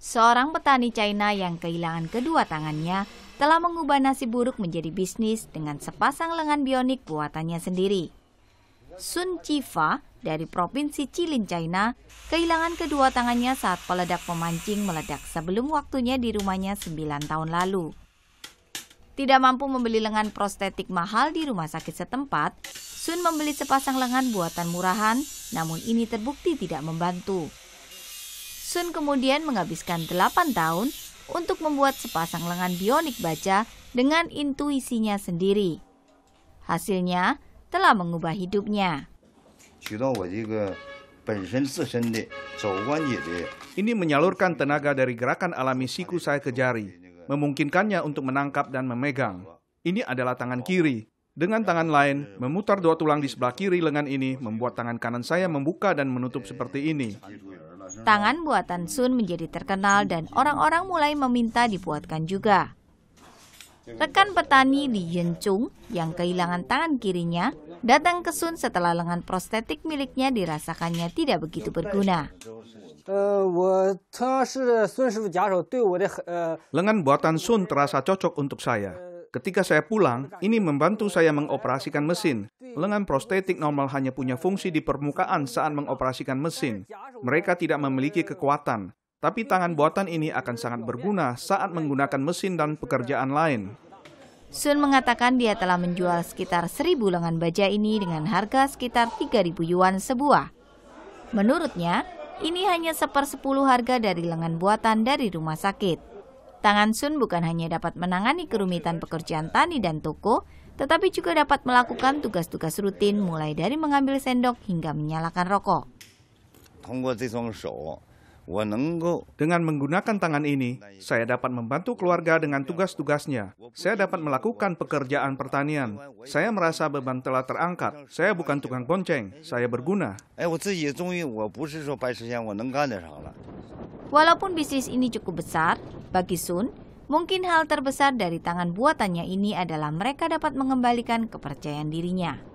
Seorang petani China yang kehilangan kedua tangannya telah mengubah nasi buruk menjadi bisnis dengan sepasang lengan bionik buatannya sendiri. Sun Chifa dari Provinsi Cilin, China, kehilangan kedua tangannya saat peledak pemancing meledak sebelum waktunya di rumahnya 9 tahun lalu. Tidak mampu membeli lengan prostetik mahal di rumah sakit setempat, Sun membeli sepasang lengan buatan murahan, namun ini terbukti tidak membantu. Sun kemudian menghabiskan 8 tahun untuk membuat sepasang lengan bionik baca dengan intuisinya sendiri. Hasilnya telah mengubah hidupnya. Ini menyalurkan tenaga dari gerakan alami siku saya ke jari, memungkinkannya untuk menangkap dan memegang. Ini adalah tangan kiri. Dengan tangan lain, memutar dua tulang di sebelah kiri lengan ini membuat tangan kanan saya membuka dan menutup seperti ini. Tangan buatan Sun menjadi terkenal dan orang-orang mulai meminta dibuatkan juga. Rekan petani Li Yenchung yang kehilangan tangan kirinya datang ke Sun setelah lengan prostetik miliknya dirasakannya tidak begitu berguna. Lengan buatan Sun terasa cocok untuk saya. Ketika saya pulang, ini membantu saya mengoperasikan mesin. Lengan prostetik normal hanya punya fungsi di permukaan saat mengoperasikan mesin. Mereka tidak memiliki kekuatan, tapi tangan buatan ini akan sangat berguna saat menggunakan mesin dan pekerjaan lain. Sun mengatakan dia telah menjual sekitar seribu lengan baja ini dengan harga sekitar 3000 yuan sebuah. Menurutnya, ini hanya sepersepuluh harga dari lengan buatan dari rumah sakit. Tangan Sun bukan hanya dapat menangani kerumitan pekerjaan tani dan toko, tetapi juga dapat melakukan tugas-tugas rutin mulai dari mengambil sendok hingga menyalakan rokok. Dengan menggunakan tangan ini, saya dapat membantu keluarga dengan tugas-tugasnya. Saya dapat melakukan pekerjaan pertanian. Saya merasa beban telah terangkat. Saya bukan tukang bonceng, saya berguna. Eh, Walaupun bisnis ini cukup besar, bagi Sun, mungkin hal terbesar dari tangan buatannya ini adalah mereka dapat mengembalikan kepercayaan dirinya.